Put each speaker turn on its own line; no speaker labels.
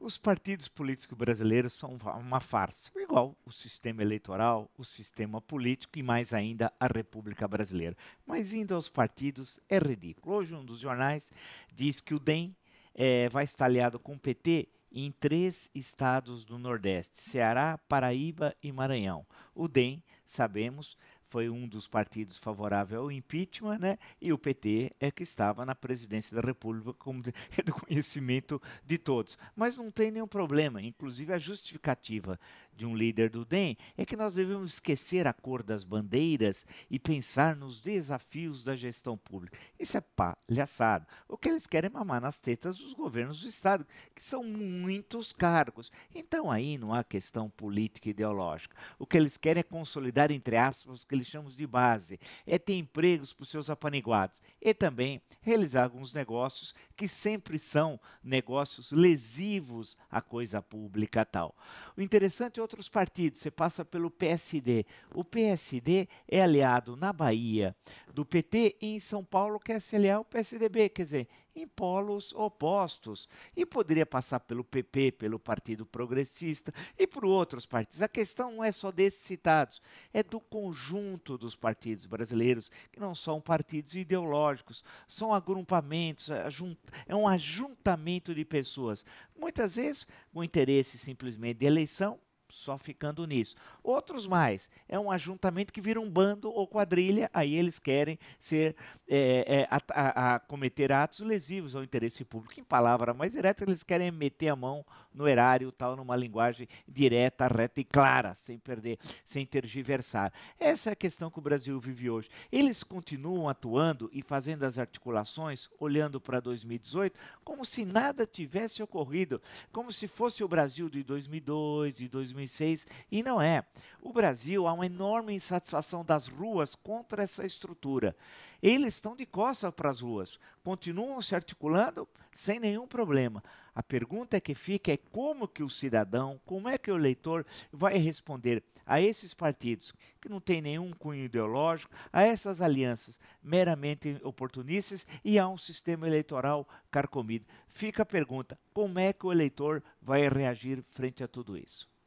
Os partidos políticos brasileiros são uma farsa, igual o sistema eleitoral, o sistema político e mais ainda a República Brasileira. Mas indo aos partidos é ridículo. Hoje um dos jornais diz que o DEM é, vai estar aliado com o PT em três estados do Nordeste: Ceará, Paraíba e Maranhão. O DEM, sabemos, foi um dos partidos favorável ao impeachment, né? E o PT é que estava na presidência da República, como é do conhecimento de todos. Mas não tem nenhum problema. Inclusive a justificativa de um líder do DEM é que nós devemos esquecer a cor das bandeiras e pensar nos desafios da gestão pública. Isso é palhaçada. O que eles querem é mamar nas tetas dos governos do Estado, que são muitos cargos. Então aí não há questão política e ideológica. O que eles querem é consolidar, entre aspas, o que eles chamam de base, é ter empregos para os seus apaniguados e também realizar alguns negócios que sempre são negócios lesivos à coisa pública tal. O interessante é outros partidos, você passa pelo PSD. O PSD é aliado na Bahia do PT e em São Paulo quer se aliar ao PSDB, quer dizer, em polos opostos. E poderia passar pelo PP, pelo Partido Progressista e por outros partidos. A questão não é só desses citados, é do conjunto dos partidos brasileiros, que não são partidos ideológicos, são agrupamentos, é, é um ajuntamento de pessoas, muitas vezes com interesse simplesmente de eleição só ficando nisso. Outros mais, é um ajuntamento que vira um bando ou quadrilha, aí eles querem ser é, é, a, a, a, cometer atos lesivos ao interesse público. Em palavra mais direta, eles querem meter a mão no erário, tal, numa linguagem direta, reta e clara, sem perder, sem tergiversar. Essa é a questão que o Brasil vive hoje. Eles continuam atuando e fazendo as articulações, olhando para 2018, como se nada tivesse ocorrido, como se fosse o Brasil de 2002, de 2018. 2006 e não é. O Brasil há uma enorme insatisfação das ruas contra essa estrutura. Eles estão de costas para as ruas, continuam se articulando sem nenhum problema. A pergunta que fica é como que o cidadão, como é que o eleitor vai responder a esses partidos que não têm nenhum cunho ideológico, a essas alianças meramente oportunistas e a um sistema eleitoral carcomido. Fica a pergunta, como é que o eleitor vai reagir frente a tudo isso?